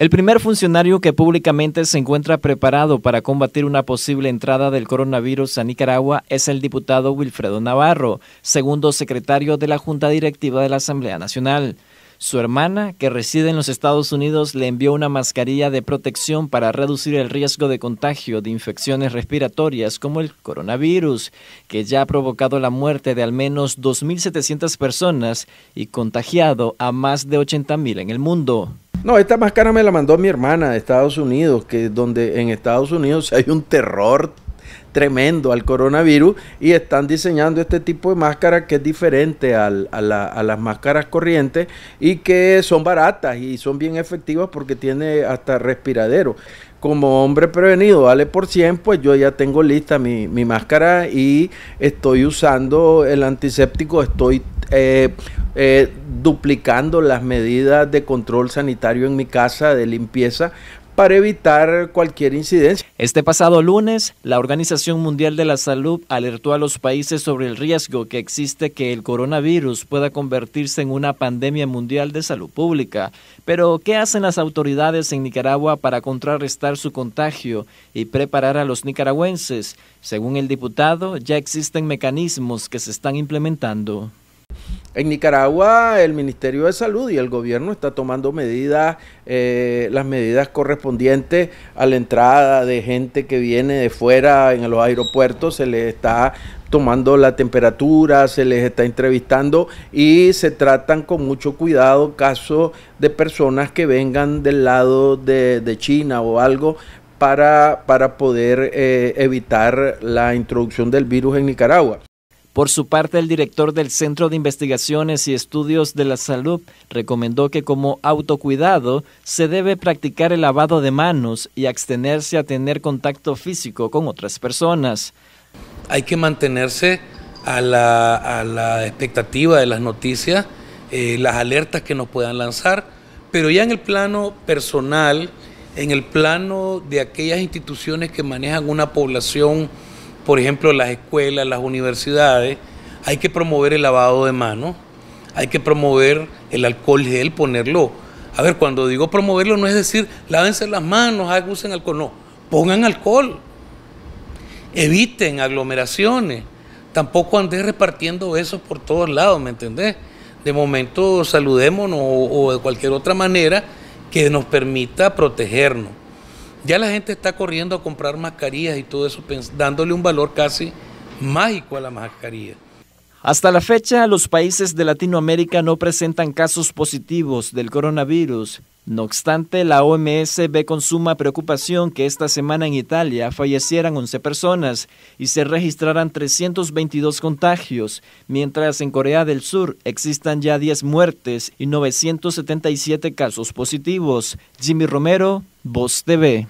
El primer funcionario que públicamente se encuentra preparado para combatir una posible entrada del coronavirus a Nicaragua es el diputado Wilfredo Navarro, segundo secretario de la Junta Directiva de la Asamblea Nacional. Su hermana, que reside en los Estados Unidos, le envió una mascarilla de protección para reducir el riesgo de contagio de infecciones respiratorias como el coronavirus, que ya ha provocado la muerte de al menos 2.700 personas y contagiado a más de 80.000 en el mundo. No, esta máscara me la mandó mi hermana de Estados Unidos, que donde en Estados Unidos hay un terror tremendo al coronavirus y están diseñando este tipo de máscara que es diferente a, las máscaras corrientes y que son baratas y son bien efectivas porque tiene hasta respiradero. Como hombre prevenido, vale por 100, pues yo ya tengo lista mi, máscara y estoy usando el antiséptico, estoy eh, eh, duplicando las medidas de control sanitario en mi casa, de limpieza, para evitar cualquier incidencia. Este pasado lunes, la Organización Mundial de la Salud alertó a los países sobre el riesgo que existe que el coronavirus pueda convertirse en una pandemia mundial de salud pública. Pero, ¿qué hacen las autoridades en Nicaragua para contrarrestar su contagio y preparar a los nicaragüenses? Según el diputado, ya existen mecanismos que se están implementando. En Nicaragua, el Ministerio de Salud y el gobierno está tomando medidas, eh, las medidas correspondientes a la entrada de gente que viene de fuera en los aeropuertos, se les está tomando la temperatura, se les está entrevistando y se tratan con mucho cuidado casos de personas que vengan del lado de, China o algo, para, para, poder eh, evitar la introducción del virus en Nicaragua. Por su parte, el director del Centro de Investigaciones y Estudios de la Salud recomendó que como autocuidado se debe practicar el lavado de manos y abstenerse a tener contacto físico con otras personas. Hay que mantenerse a la, expectativa de las noticias, eh, las alertas que nos puedan lanzar, pero ya en el plano personal, en el plano de aquellas instituciones que manejan una población por ejemplo, las escuelas, las universidades, hay que promover el lavado de manos, hay que promover el alcohol gel, ponerlo. A ver, cuando digo promoverlo no es decir lávense las manos, ah, usen alcohol, no, pongan alcohol. Eviten aglomeraciones. Tampoco andes repartiendo besos por todos lados, ¿me entendés? De momento saludémonos o de cualquier otra manera que nos permita protegernos. Ya la gente está corriendo a comprar mascarillas y todo eso, dándole un valor casi mágico a la mascarilla. Hasta la fecha, los países de Latinoamérica no presentan casos positivos del coronavirus. No obstante, la OMS ve con suma preocupación que esta semana en Italia fallecieran 11 personas y se registraran 322 contagios, mientras en Corea del Sur existan ya 10 muertes y 977 casos positivos. Jimmy Romero, Voz TV.